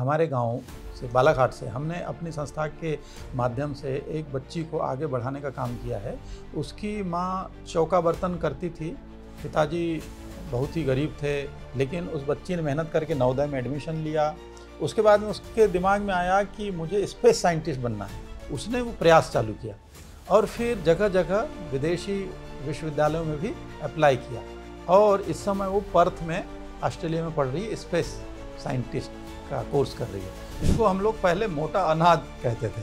हमारे गांव से बालाघाट से हमने अपनी संस्था के माध्यम से एक बच्ची को आगे बढ़ाने का काम किया है उसकी माँ चौका बर्तन करती थी पिताजी बहुत ही गरीब थे लेकिन उस बच्ची ने मेहनत करके नवोदय में एडमिशन लिया उसके बाद में उसके दिमाग में आया कि मुझे स्पेस साइंटिस्ट बनना है उसने वो प्रयास चालू किया और फिर जगह जगह विदेशी विश्वविद्यालयों में भी अप्लाई किया और इस समय वो पर्थ में ऑस्ट्रेलिया में पढ़ रही स्पेस साइंटिस्ट का कोर्स कर रही है इसको हम लोग पहले मोटा अनाज कहते थे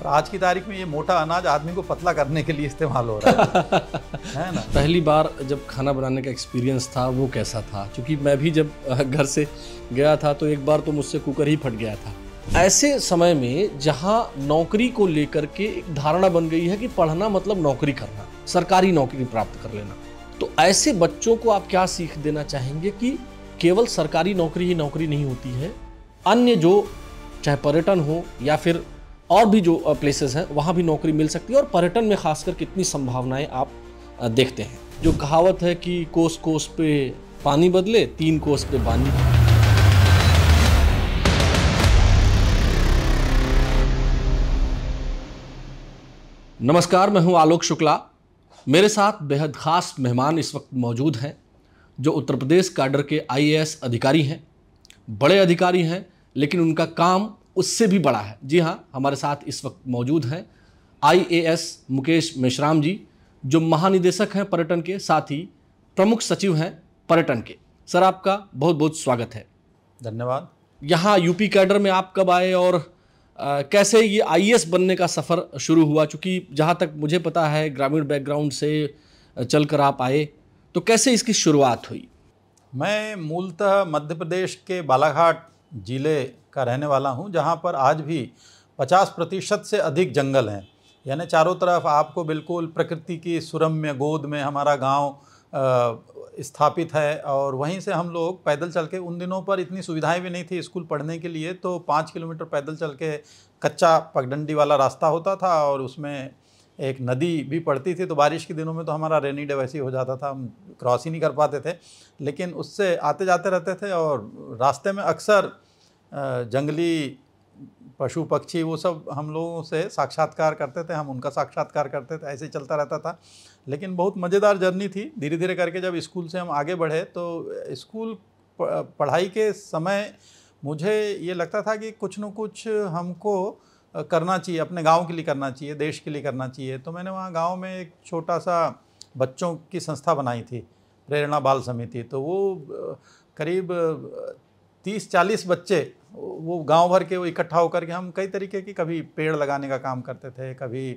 और आज की तारीख में ये मोटा अनाज आदमी को पतला करने के लिए इस्तेमाल हो रहा है है ना पहली बार जब खाना बनाने का एक्सपीरियंस था वो कैसा था क्योंकि मैं भी जब घर से गया था तो एक बार तो मुझसे कुकर ही फट गया था ऐसे समय में जहाँ नौकरी को लेकर के एक धारणा बन गई है कि पढ़ना मतलब नौकरी करना सरकारी नौकरी प्राप्त कर लेना तो ऐसे बच्चों को आप क्या सीख देना चाहेंगे कि केवल सरकारी नौकरी ही नौकरी नहीं होती है अन्य जो चाहे पर्यटन हो या फिर और भी जो प्लेसेस हैं वहाँ भी नौकरी मिल सकती है और पर्यटन में खासकर कितनी संभावनाएं आप देखते हैं जो कहावत है कि कोस कोस पे पानी बदले तीन कोस पे पानी नमस्कार मैं हूं आलोक शुक्ला मेरे साथ बेहद खास मेहमान इस वक्त मौजूद हैं जो उत्तर प्रदेश काडर के आईएएस अधिकारी हैं बड़े अधिकारी हैं लेकिन उनका काम उससे भी बड़ा है जी हाँ हमारे साथ इस वक्त मौजूद हैं आईएएस मुकेश मेश्राम जी जो महानिदेशक हैं पर्यटन के साथ ही प्रमुख सचिव हैं पर्यटन के सर आपका बहुत बहुत स्वागत है धन्यवाद यहाँ यूपी कैडर में आप कब आए और आ, कैसे ये आईएएस बनने का सफ़र शुरू हुआ चूँकि जहाँ तक मुझे पता है ग्रामीण बैकग्राउंड से चलकर आप आए तो कैसे इसकी शुरुआत हुई मैं मूलतः मध्य प्रदेश के बालाघाट ज़िले का रहने वाला हूँ जहाँ पर आज भी 50 प्रतिशत से अधिक जंगल हैं यानी चारों तरफ आपको बिल्कुल प्रकृति की सुरम्य गोद में हमारा गांव स्थापित है और वहीं से हम लोग पैदल चल के उन दिनों पर इतनी सुविधाएं भी नहीं थी स्कूल पढ़ने के लिए तो पाँच किलोमीटर पैदल चल के कच्चा पगडंडी वाला रास्ता होता था और उसमें एक नदी भी पड़ती थी तो बारिश के दिनों में तो हमारा रेनी डे वैसे ही हो जाता था हम क्रॉस ही नहीं कर पाते थे लेकिन उससे आते जाते रहते थे और रास्ते में अक्सर जंगली पशु पक्षी वो सब हम लोगों से साक्षात्कार करते थे हम उनका साक्षात्कार करते थे ऐसे ही चलता रहता था लेकिन बहुत मज़ेदार जर्नी थी धीरे धीरे करके जब स्कूल से हम आगे बढ़े तो स्कूल पढ़ाई के समय मुझे ये लगता था कि कुछ न कुछ हमको करना चाहिए अपने गांव के लिए करना चाहिए देश के लिए करना चाहिए तो मैंने वहाँ गांव में एक छोटा सा बच्चों की संस्था बनाई थी प्रेरणा बाल समिति तो वो करीब तीस चालीस बच्चे वो गांव भर के वो इकट्ठा होकर के हम कई तरीके की कभी पेड़ लगाने का काम करते थे कभी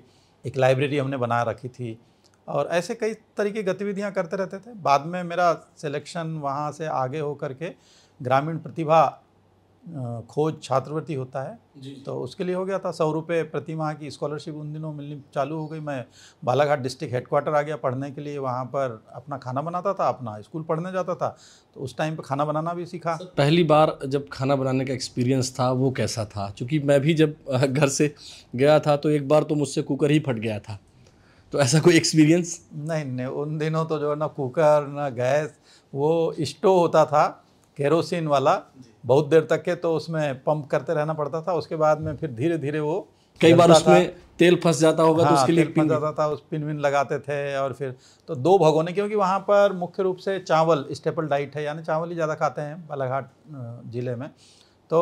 एक लाइब्रेरी हमने बना रखी थी और ऐसे कई तरीके की गतिविधियाँ करते रहते थे बाद में मेरा सिलेक्शन वहाँ से आगे होकर के ग्रामीण प्रतिभा खोज छात्रवृत्ति होता है तो उसके लिए हो गया था सौ रुपये प्रति माह की स्कॉलरशिप उन दिनों मिलनी चालू हो गई मैं बालाघाट डिस्ट्रिक्ट हेडक्वार्टर आ गया पढ़ने के लिए वहाँ पर अपना खाना बनाता था अपना स्कूल पढ़ने जाता था तो उस टाइम पे खाना बनाना भी सीखा पहली बार जब खाना बनाने का एक्सपीरियंस था वो कैसा था चूँकि मैं भी जब घर से गया था तो एक बार तो मुझसे कुकर ही फट गया था तो ऐसा कोई एक्सपीरियंस नहीं नहीं उन दिनों तो जो है ना कुकर ना गैस वो स्टोव होता था केरोसिन वाला बहुत देर तक के तो उसमें पंप करते रहना पड़ता था उसके बाद में फिर धीरे धीरे वो कई बार उसमें तेल फंस जाता होगा तो हाँ, तो उसके लिए फंस जाता था उस पिन विन लगाते थे और फिर तो दो भगोने क्योंकि वहाँ पर मुख्य रूप से चावल स्टेपल डाइट है यानी चावल ही ज़्यादा खाते हैं बालाघाट ज़िले में तो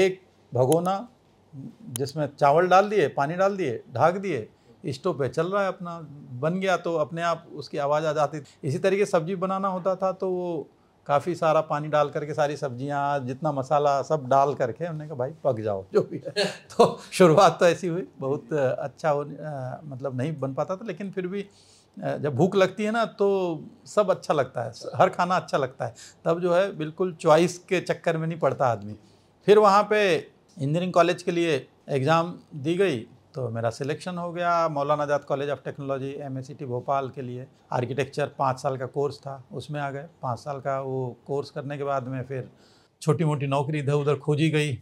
एक भगोना जिसमें चावल डाल दिए पानी डाल दिए ढाक दिए स्टोव पे चल रहा है अपना बन गया तो अपने आप उसकी आवाज़ आ जाती इसी तरीके सब्जी बनाना होता था तो वो काफ़ी सारा पानी डाल करके सारी सब्जियाँ जितना मसाला सब डाल करके हमने कहा भाई पक जाओ जो भी है तो शुरुआत तो ऐसी हुई बहुत अच्छा हो मतलब नहीं बन पाता था लेकिन फिर भी जब भूख लगती है ना तो सब अच्छा लगता है हर खाना अच्छा लगता है तब जो है बिल्कुल चॉइस के चक्कर में नहीं पड़ता आदमी फिर वहाँ पे इंजीनियरिंग कॉलेज के लिए एग्ज़ाम दी गई तो मेरा सिलेक्शन हो गया Maulana Azad college of technology M Bhopal के लिए आर्किटेक्चर पाँच साल का कोर्स था उसमें आ गए पाँच साल का वो कोर्स करने के बाद में फिर छोटी मोटी नौकरी इधर उधर खोजी गई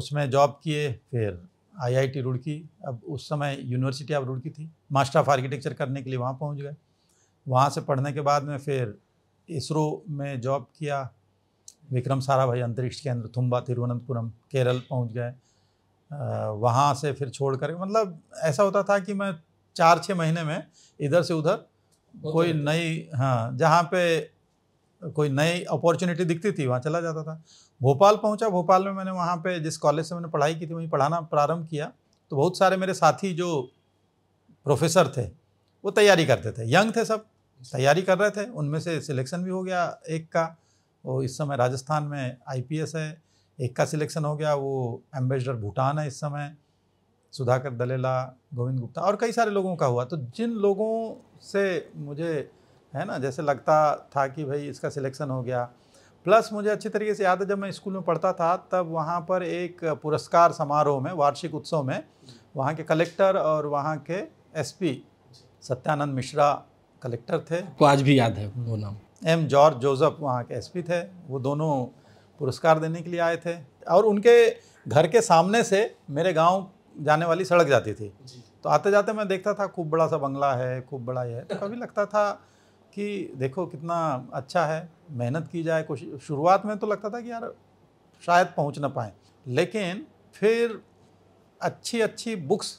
उसमें जॉब किए फिर आईआईटी रुड़की अब उस समय यूनिवर्सिटी ऑफ रुड़की थी मास्टर ऑफ आर्किटेक्चर करने के लिए वहाँ पहुँच गए वहाँ से पढ़ने के बाद में फिर इसरो में जॉब किया विक्रम सारा भाई अंतरिक्ष केंद्र थुम्बा तिरुवनंतपुरम केरल पहुँच गए वहाँ से फिर छोड़ कर मतलब ऐसा होता था कि मैं चार छः महीने में इधर से उधर कोई नई हाँ जहाँ पे कोई नई अपॉर्चुनिटी दिखती थी वहाँ चला जाता था भोपाल पहुँचा भोपाल में मैंने वहाँ पे जिस कॉलेज से मैंने पढ़ाई की थी वहीं पढ़ाना प्रारंभ किया तो बहुत सारे मेरे साथी जो प्रोफेसर थे वो तैयारी करते थे यंग थे सब तैयारी कर रहे थे उनमें से सिलेक्शन भी हो गया एक का वो इस समय राजस्थान में आईपीएस है एक का सिलेक्शन हो गया वो एम्बेसडर भूटान है इस समय सुधाकर दलेला गोविंद गुप्ता और कई सारे लोगों का हुआ तो जिन लोगों से मुझे है ना जैसे लगता था कि भाई इसका सिलेक्शन हो गया प्लस मुझे अच्छी तरीके से याद है जब मैं स्कूल में पढ़ता था तब वहाँ पर एक पुरस्कार समारोह में वार्षिक उत्सव में वहाँ के कलेक्टर और वहाँ के एसपी सत्यानंद मिश्रा कलेक्टर थे आज भी याद है वो नाम एम जॉर्ज जोसेफ वहाँ के एसपी थे वो दोनों पुरस्कार देने के लिए आए थे और उनके घर के सामने से मेरे गांव जाने वाली सड़क जाती थी तो आते जाते मैं देखता था खूब बड़ा सा बंगला है खूब बड़ा है तो कभी लगता था कि देखो कितना अच्छा है मेहनत की जाए कोशिश शुरुआत में तो लगता था कि यार शायद पहुँच ना पाए लेकिन फिर अच्छी अच्छी बुक्स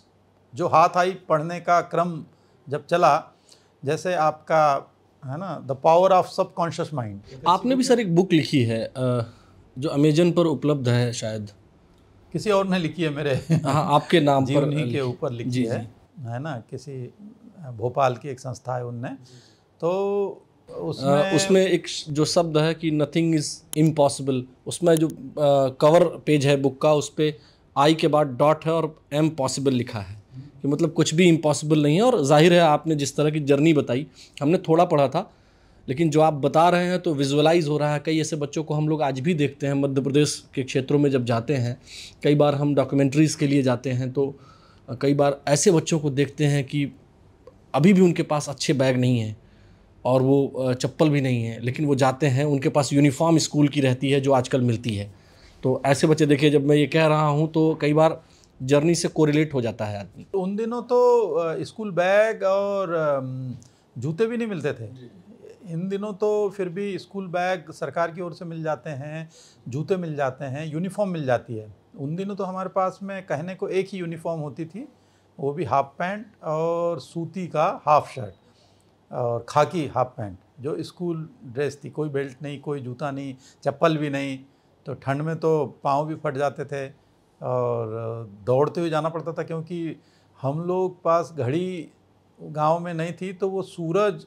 जो हाथ आई पढ़ने का क्रम जब चला जैसे आपका है ना the power of subconscious mind आपने भी सर एक बुक लिखी है आ... जो अमेजन पर उपलब्ध है शायद किसी और ने लिखी है मेरे हाँ आपके नाम पर के ऊपर लिखी जी, है जी. है ना किसी भोपाल की एक संस्था है उनने तो उसमें आ, उसमें एक जो शब्द है कि नथिंग इज़ इम्पॉसिबल उसमें जो आ, कवर पेज है बुक का उस पर आई के बाद डॉट है और एम पॉसिबल लिखा है कि मतलब कुछ भी इम्पॉसिबल नहीं है और जाहिर है आपने जिस तरह की जर्नी बताई हमने थोड़ा पढ़ा था लेकिन जो आप बता रहे हैं तो विजुअलाइज़ हो रहा है कई ऐसे बच्चों को हम लोग आज भी देखते हैं मध्य प्रदेश के क्षेत्रों में जब जाते हैं कई बार हम डॉक्यूमेंट्रीज़ के लिए जाते हैं तो कई बार ऐसे बच्चों को देखते हैं कि अभी भी उनके पास अच्छे बैग नहीं हैं और वो चप्पल भी नहीं है लेकिन वो जाते हैं उनके पास यूनिफॉर्म स्कूल की रहती है जो आजकल मिलती है तो ऐसे बच्चे देखिए जब मैं ये कह रहा हूँ तो कई बार जर्नी से कोरिलेट हो जाता है आदमी उन दिनों तो स्कूल बैग और जूते भी नहीं मिलते थे इन दिनों तो फिर भी स्कूल बैग सरकार की ओर से मिल जाते हैं जूते मिल जाते हैं यूनिफॉर्म मिल जाती है उन दिनों तो हमारे पास में कहने को एक ही यूनिफॉर्म होती थी वो भी हाफ पैंट और सूती का हाफ शर्ट और खाकी हाफ पैंट जो स्कूल ड्रेस थी कोई बेल्ट नहीं कोई जूता नहीं चप्पल भी नहीं तो ठंड में तो पाँव भी फट जाते थे और दौड़ते हुए जाना पड़ता था क्योंकि हम लोग पास घड़ी गांव में नहीं थी तो वो सूरज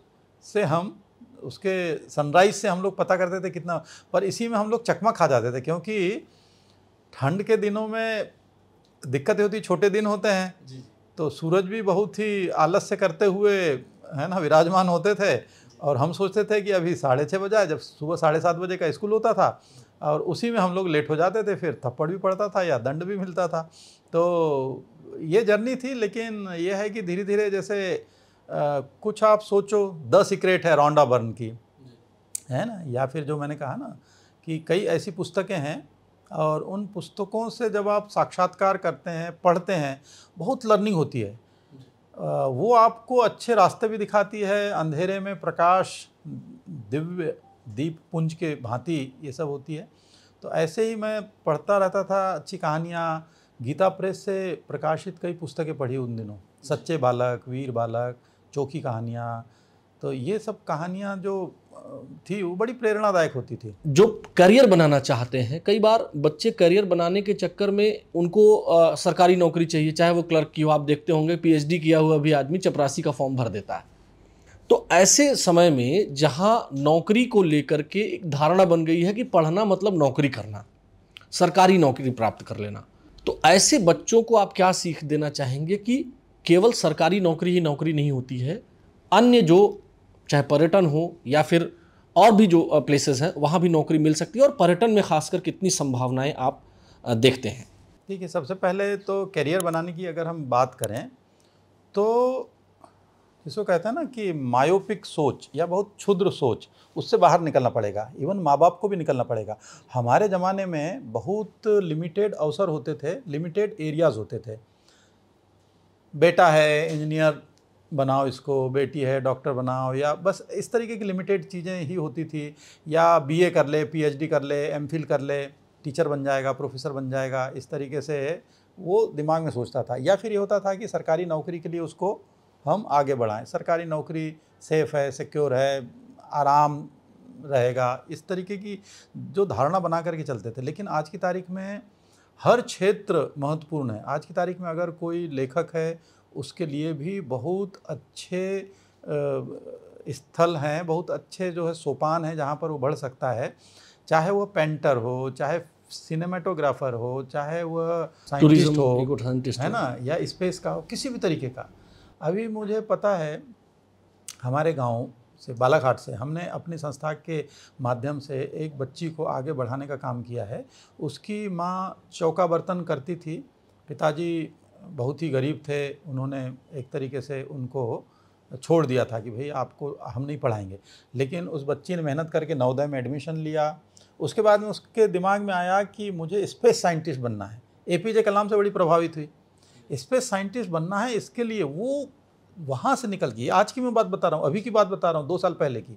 से हम उसके सनराइज से हम लोग पता करते थे कितना पर इसी में हम लोग चकमा खा जाते थे क्योंकि ठंड के दिनों में दिक्कतें होती छोटे दिन होते हैं जी। तो सूरज भी बहुत ही आलस से करते हुए है ना विराजमान होते थे और हम सोचते थे कि अभी साढ़े छः बजाए जब सुबह साढ़े सात बजे का स्कूल होता था और उसी में हम लोग लेट हो जाते थे फिर थप्पड़ भी पड़ता था या दंड भी मिलता था तो ये जर्नी थी लेकिन यह है कि धीरे धीरे जैसे कुछ आप सोचो द सीक्रेट है रॉन्डा बर्न की है ना या फिर जो मैंने कहा ना कि कई ऐसी पुस्तकें हैं और उन पुस्तकों से जब आप साक्षात्कार करते हैं पढ़ते हैं बहुत लर्निंग होती है वो आपको अच्छे रास्ते भी दिखाती है अंधेरे में प्रकाश दिव्य दीप पुंज के भांति ये सब होती है तो ऐसे ही मैं पढ़ता रहता था अच्छी कहानियाँ गीता प्रेस से प्रकाशित कई पुस्तकें पढ़ी उन दिनों सच्चे बालक वीर बालक चौकी कहानियाँ तो ये सब कहानियाँ जो थी वो बड़ी प्रेरणादायक होती थी जो करियर बनाना चाहते हैं कई बार बच्चे करियर बनाने के चक्कर में उनको आ, सरकारी नौकरी चाहिए चाहे वो क्लर्क की हो आप देखते होंगे पीएचडी किया हुआ भी आदमी चपरासी का फॉर्म भर देता है तो ऐसे समय में जहाँ नौकरी को लेकर के एक धारणा बन गई है कि पढ़ना मतलब नौकरी करना सरकारी नौकरी प्राप्त कर लेना तो ऐसे बच्चों को आप क्या सीख देना चाहेंगे कि केवल सरकारी नौकरी ही नौकरी नहीं होती है अन्य जो चाहे पर्यटन हो या फिर और भी जो प्लेसेस हैं वहाँ भी नौकरी मिल सकती है और पर्यटन में खासकर कितनी संभावनाएं आप देखते हैं ठीक है सबसे पहले तो करियर बनाने की अगर हम बात करें तो जिसको कहते हैं ना कि मायोपिक सोच या बहुत क्षुद्र सोच उससे बाहर निकलना पड़ेगा इवन माँ बाप को भी निकलना पड़ेगा हमारे ज़माने में बहुत लिमिटेड अवसर होते थे लिमिटेड एरियाज़ होते थे बेटा है इंजीनियर बनाओ इसको बेटी है डॉक्टर बनाओ या बस इस तरीके की लिमिटेड चीज़ें ही होती थी या बीए कर ले पीएचडी कर ले एमफिल कर ले टीचर बन जाएगा प्रोफेसर बन जाएगा इस तरीके से वो दिमाग में सोचता था या फिर ये होता था कि सरकारी नौकरी के लिए उसको हम आगे बढ़ाएं सरकारी नौकरी सेफ़ है सिक्योर है आराम रहेगा इस तरीके की जो धारणा बना करके चलते थे लेकिन आज की तारीख में हर क्षेत्र महत्वपूर्ण है आज की तारीख में अगर कोई लेखक है उसके लिए भी बहुत अच्छे स्थल हैं बहुत अच्छे जो है सोपान हैं जहाँ पर वो बढ़ सकता है चाहे वो पेंटर हो चाहे सिनेमाटोग्राफर हो चाहे वह साइंटिस्ट हो है ना या स्पेस का हो किसी भी तरीके का अभी मुझे पता है हमारे गांव से बालाघाट से हमने अपनी संस्था के माध्यम से एक बच्ची को आगे बढ़ाने का काम किया है उसकी माँ चौका बर्तन करती थी पिताजी बहुत ही गरीब थे उन्होंने एक तरीके से उनको छोड़ दिया था कि भाई आपको हम नहीं पढ़ाएंगे लेकिन उस बच्ची ने मेहनत करके नवोदय में एडमिशन लिया उसके बाद में उसके दिमाग में आया कि मुझे स्पेस साइंटिस्ट बनना है ए पी जे कलाम से बड़ी प्रभावित हुई स्पेस साइंटिस्ट बनना है इसके लिए वो वहाँ से निकल गई आज की मैं बात बता रहा हूँ अभी की बात बता रहा हूँ दो साल पहले की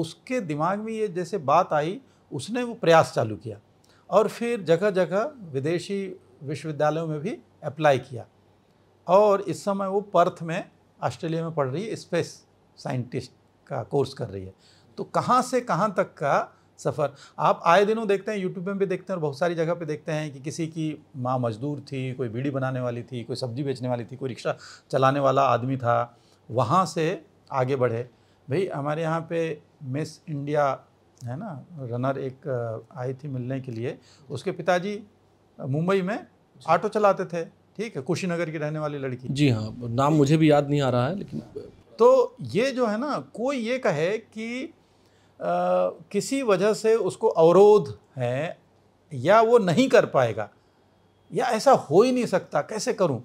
उसके दिमाग में ये जैसे बात आई उसने वो प्रयास चालू किया और फिर जगह जगह विदेशी विश्वविद्यालयों में भी अप्लाई किया और इस समय वो पर्थ में ऑस्ट्रेलिया में पढ़ रही है स्पेस साइंटिस्ट का कोर्स कर रही है तो कहाँ से कहाँ तक का सफ़र आप आए दिनों देखते हैं यूट्यूब में भी देखते हैं और बहुत सारी जगह पे देखते हैं कि किसी की माँ मजदूर थी कोई बीड़ी बनाने वाली थी कोई सब्जी बेचने वाली थी कोई रिक्शा चलाने वाला आदमी था वहाँ से आगे बढ़े भाई हमारे यहाँ पे मिस इंडिया है ना रनर एक आई थी मिलने के लिए उसके पिताजी मुंबई में ऑटो चलाते थे ठीक है कुशीनगर की रहने वाली लड़की जी हाँ नाम मुझे भी याद नहीं आ रहा है लेकिन तो ये जो है ना कोई ये कहे कि किसी वजह से उसको अवरोध है या वो नहीं कर पाएगा या ऐसा हो ही नहीं सकता कैसे करूं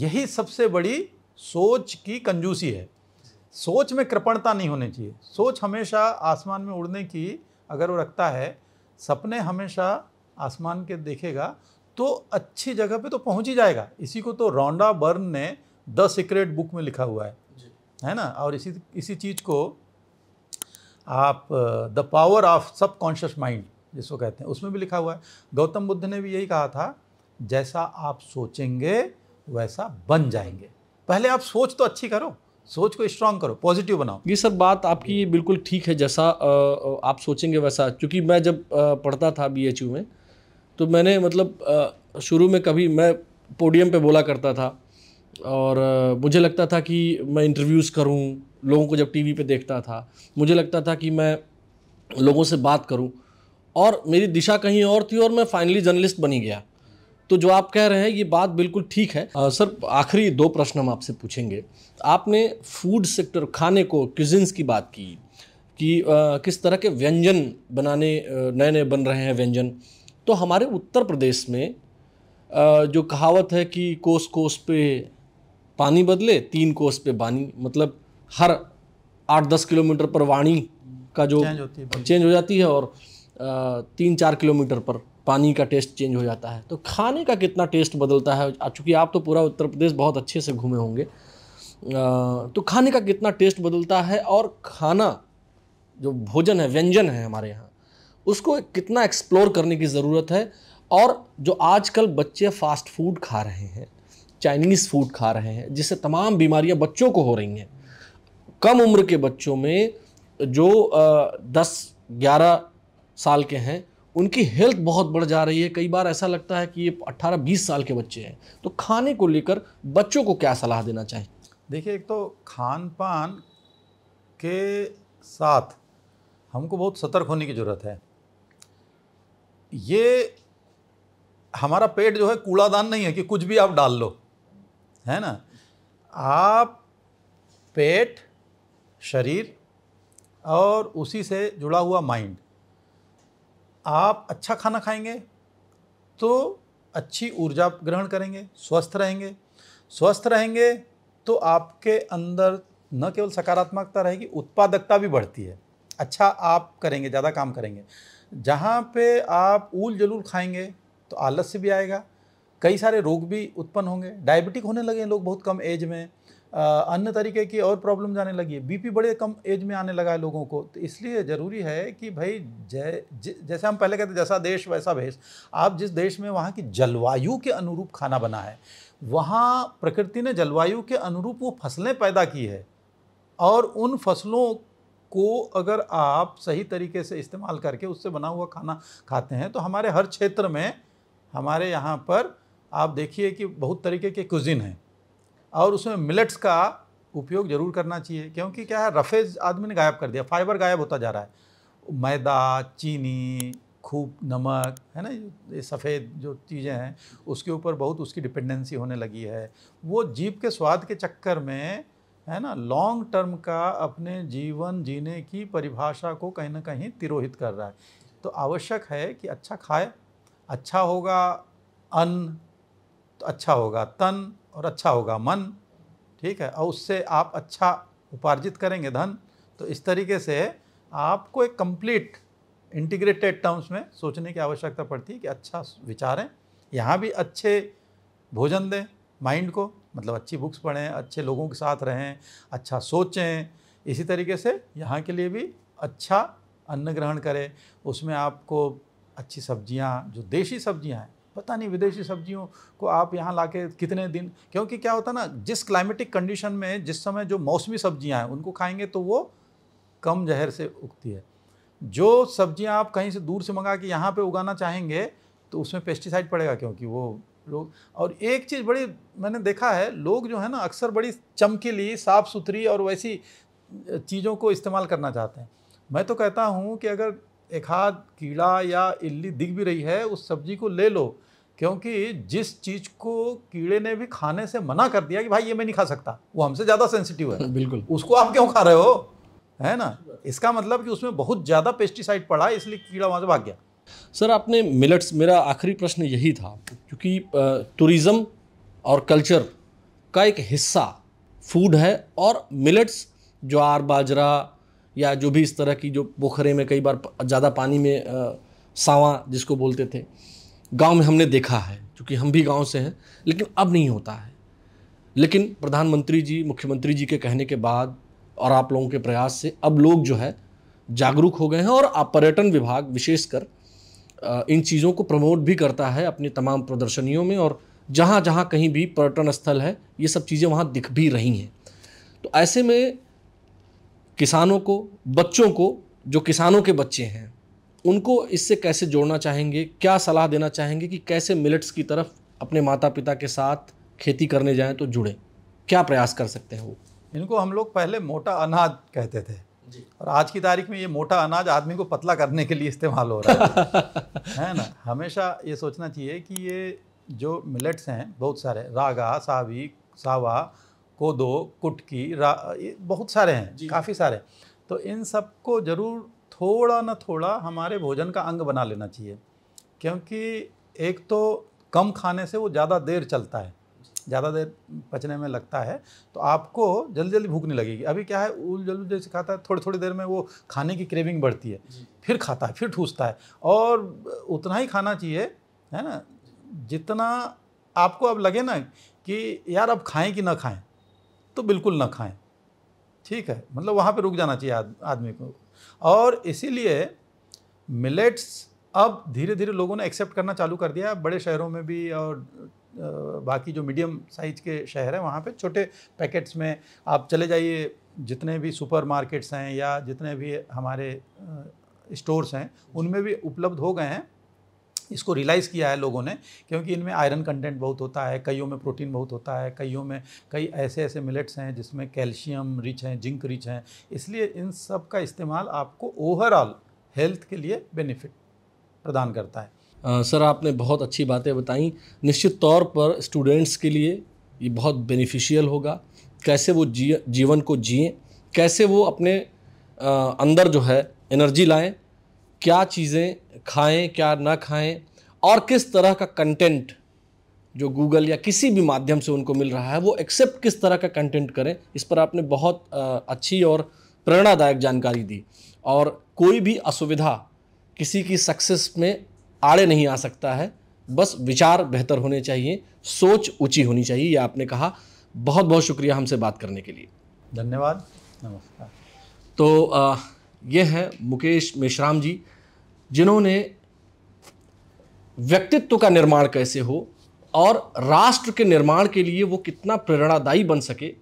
यही सबसे बड़ी सोच की कंजूसी है सोच में कृपणता नहीं होनी चाहिए सोच हमेशा आसमान में उड़ने की अगर वो रखता है सपने हमेशा आसमान के देखेगा तो अच्छी जगह पे तो पहुंच ही जाएगा इसी को तो रौंडा बर्न ने द सीक्रेट बुक में लिखा हुआ है है ना और इसी इसी चीज़ को आप the power of subconscious mind जिसको कहते हैं उसमें भी लिखा हुआ है गौतम बुद्ध ने भी यही कहा था जैसा आप सोचेंगे वैसा बन जाएंगे पहले आप सोच तो अच्छी करो सोच को स्ट्रांग करो पॉजिटिव बनाओ ये सर बात आपकी बिल्कुल ठीक है जैसा आप सोचेंगे वैसा क्योंकि मैं जब पढ़ता था बी में तो मैंने मतलब शुरू में कभी मैं पोडियम पे बोला करता था और मुझे लगता था कि मैं इंटरव्यूज़ करूं लोगों को जब टीवी पे देखता था मुझे लगता था कि मैं लोगों से बात करूं और मेरी दिशा कहीं और थी और मैं फाइनली जर्नलिस्ट बनी गया तो जो आप कह रहे हैं ये बात बिल्कुल ठीक है आ, सर आखिरी दो प्रश्न हम आपसे पूछेंगे आपने फूड सेक्टर खाने को क्यूजिन्स की बात की कि आ, किस तरह के व्यंजन बनाने नए नए बन रहे हैं व्यंजन तो हमारे उत्तर प्रदेश में आ, जो कहावत है कि कोस कोस पे पानी बदले तीन कोस पे पानी मतलब हर आठ दस किलोमीटर पर वाणी का जो चेंज होती है चेंज हो जाती है और तीन चार किलोमीटर पर पानी का टेस्ट चेंज हो जाता है तो खाने का कितना टेस्ट बदलता है चूँकि आप तो पूरा उत्तर प्रदेश बहुत अच्छे से घूमे होंगे तो खाने का कितना टेस्ट बदलता है और खाना जो भोजन है व्यंजन है हमारे यहाँ उसको कितना एक्सप्लोर करने की ज़रूरत है और जो आजकल बच्चे फास्ट फूड खा रहे हैं चाइनीज़ फूड खा रहे हैं जिससे तमाम बीमारियां बच्चों को हो रही हैं कम उम्र के बच्चों में जो दस ग्यारह साल के हैं उनकी हेल्थ बहुत बढ़ जा रही है कई बार ऐसा लगता है कि ये अट्ठारह बीस साल के बच्चे हैं तो खाने को लेकर बच्चों को क्या सलाह देना चाहिए देखिए एक तो खान पान के साथ हमको बहुत सतर्क होने की ज़रूरत है ये हमारा पेट जो है कूड़ादान नहीं है कि कुछ भी आप डाल लो है ना आप पेट शरीर और उसी से जुड़ा हुआ माइंड आप अच्छा खाना खाएंगे तो अच्छी ऊर्जा ग्रहण करेंगे स्वस्थ रहेंगे स्वस्थ रहेंगे तो आपके अंदर न केवल सकारात्मकता रहेगी उत्पादकता भी बढ़ती है अच्छा आप करेंगे ज़्यादा काम करेंगे जहाँ पे आप ऊल जलूल खाएंगे तो आलस्य भी आएगा कई सारे रोग भी उत्पन्न होंगे डायबिटिक होने लगे हैं लोग बहुत कम एज में अन्य तरीके की और प्रॉब्लम जाने लगी है बीपी बड़े कम एज में आने लगा है लोगों को तो इसलिए ज़रूरी है कि भाई जय जैसे हम पहले कहते हैं जैसा देश वैसा भेष आप जिस देश में वहाँ की जलवायु के अनुरूप खाना बना है वहाँ प्रकृति ने जलवायु के अनुरूप वो फसलें पैदा की है और उन फसलों को अगर आप सही तरीके से इस्तेमाल करके उससे बना हुआ खाना खाते हैं तो हमारे हर क्षेत्र में हमारे यहाँ पर आप देखिए कि बहुत तरीके के कुजिन हैं और उसमें मिलेट्स का उपयोग जरूर करना चाहिए क्योंकि क्या है रफेज आदमी ने गायब कर दिया फाइबर गायब होता जा रहा है मैदा चीनी खूब नमक है ना ये सफ़ेद जो चीज़ें हैं उसके ऊपर बहुत उसकी डिपेंडेंसी होने लगी है वो जीप के स्वाद के चक्कर में है ना लॉन्ग टर्म का अपने जीवन जीने की परिभाषा को कहीं ना कहीं तिरोहित कर रहा है तो आवश्यक है कि अच्छा खाए अच्छा होगा अन्न तो अच्छा होगा तन और अच्छा होगा मन ठीक है और उससे आप अच्छा उपार्जित करेंगे धन तो इस तरीके से आपको एक कंप्लीट इंटीग्रेटेड टर्म्स में सोचने की आवश्यकता पड़ती है कि अच्छा विचारें यहाँ भी अच्छे भोजन दें माइंड को मतलब अच्छी बुक्स पढ़ें अच्छे लोगों के साथ रहें अच्छा सोचें इसी तरीके से यहाँ के लिए भी अच्छा अन्न ग्रहण करें उसमें आपको अच्छी सब्जियाँ जो देशी सब्जियाँ हैं पता नहीं विदेशी सब्जियों को आप यहाँ ला कितने दिन क्योंकि क्या होता ना जिस क्लाइमेटिक कंडीशन में जिस समय जो मौसमी सब्जियाँ हैं उनको खाएंगे तो वो कम जहर से उगती है जो सब्ज़ियाँ आप कहीं से दूर से मंगा के यहाँ पे उगाना चाहेंगे तो उसमें पेस्टिसाइड पड़ेगा क्योंकि वो लोग और एक चीज़ बड़ी मैंने देखा है लोग जो है ना अक्सर बड़ी चमकीली साफ़ सुथरी और वैसी चीज़ों को इस्तेमाल करना चाहते हैं मैं तो कहता हूँ कि अगर एक कीड़ा या इल्ली दिख भी रही है उस सब्जी को ले लो क्योंकि जिस चीज़ को कीड़े ने भी खाने से मना कर दिया कि भाई ये मैं नहीं खा सकता वो हमसे ज़्यादा सेंसिटिव है बिल्कुल उसको आप क्यों खा रहे हो है ना इसका मतलब कि उसमें बहुत ज़्यादा पेस्टिसाइड पड़ा है इसलिए कीड़ा वहां से भाग गया सर आपने मिलट्स मेरा आखिरी प्रश्न यही था क्योंकि टूरिज़्म और कल्चर का एक हिस्सा फूड है और मिलट्स ज्वार बाजरा या जो भी इस तरह की जो पोखरे में कई बार ज़्यादा पानी में सावा जिसको बोलते थे गांव में हमने देखा है क्योंकि हम भी गांव से हैं लेकिन अब नहीं होता है लेकिन प्रधानमंत्री जी मुख्यमंत्री जी के कहने के बाद और आप लोगों के प्रयास से अब लोग जो है जागरूक हो गए हैं और पर्यटन विभाग विशेषकर इन चीज़ों को प्रमोट भी करता है अपनी तमाम प्रदर्शनियों में और जहाँ जहाँ कहीं भी पर्यटन स्थल है ये सब चीज़ें वहाँ दिख भी रही हैं तो ऐसे में किसानों को बच्चों को जो किसानों के बच्चे हैं उनको इससे कैसे जोड़ना चाहेंगे क्या सलाह देना चाहेंगे कि कैसे मिलेट्स की तरफ अपने माता पिता के साथ खेती करने जाएं तो जुड़ें क्या प्रयास कर सकते हैं वो इनको हम लोग पहले मोटा अनाज कहते थे और आज की तारीख में ये मोटा अनाज आदमी को पतला करने के लिए इस्तेमाल हो रहा है है ना हमेशा ये सोचना चाहिए कि ये जो मिलेट्स हैं बहुत सारे रागा सावी सावा कोदो कुटकी बहुत सारे हैं काफ़ी सारे तो इन सबको ज़रूर थोड़ा ना थोड़ा हमारे भोजन का अंग बना लेना चाहिए क्योंकि एक तो कम खाने से वो ज़्यादा देर चलता है ज़्यादा देर पचने में लगता है तो आपको जल्दी जल्दी भूख नहीं लगेगी अभी क्या है उल जलू जैसे खाता है थोड़ी थोड़ी देर में वो खाने की क्रेविंग बढ़ती है फिर खाता है फिर ठूसता है और उतना ही खाना चाहिए है ना जितना आपको अब लगे ना कि यार अब खाएं कि ना खाएं तो बिल्कुल ना खाएं ठीक है मतलब वहाँ पे रुक जाना चाहिए आद, आदमी को और इसीलिए मिलेट्स अब धीरे धीरे लोगों ने एक्सेप्ट करना चालू कर दिया बड़े शहरों में भी और बाकी जो मीडियम साइज के शहर हैं वहाँ पे छोटे पैकेट्स में आप चले जाइए जितने भी सुपर मार्केट्स हैं या जितने भी हमारे स्टोर्स हैं उनमें भी उपलब्ध हो गए हैं इसको रियलाइज़ किया है लोगों ने क्योंकि इनमें आयरन कंटेंट बहुत होता है कईयों में प्रोटीन बहुत होता है कईयों में कई ऐसे ऐसे मिलेट्स हैं जिसमें कैल्शियम रिच हैं जिंक रिच हैं इसलिए इन सब का इस्तेमाल आपको ओवरऑल हेल्थ के लिए बेनिफिट प्रदान करता है आ, सर आपने बहुत अच्छी बातें बताई निश्चित तौर पर स्टूडेंट्स के लिए ये बहुत बेनिफिशियल होगा कैसे वो जी जीवन को जिए कैसे वो अपने आ, अंदर जो है एनर्जी लाएँ क्या चीज़ें खाएं क्या ना खाएं और किस तरह का कंटेंट जो गूगल या किसी भी माध्यम से उनको मिल रहा है वो एक्सेप्ट किस तरह का कंटेंट करें इस पर आपने बहुत अच्छी और प्रेरणादायक जानकारी दी और कोई भी असुविधा किसी की सक्सेस में आड़े नहीं आ सकता है बस विचार बेहतर होने चाहिए सोच ऊँची होनी चाहिए यह आपने कहा बहुत बहुत शुक्रिया हमसे बात करने के लिए धन्यवाद नमस्कार तो आ, ये हैं मुकेश मेश्राम जी जिन्होंने व्यक्तित्व का निर्माण कैसे हो और राष्ट्र के निर्माण के लिए वो कितना प्रेरणादायी बन सके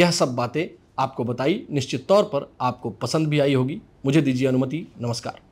यह सब बातें आपको बताई निश्चित तौर पर आपको पसंद भी आई होगी मुझे दीजिए अनुमति नमस्कार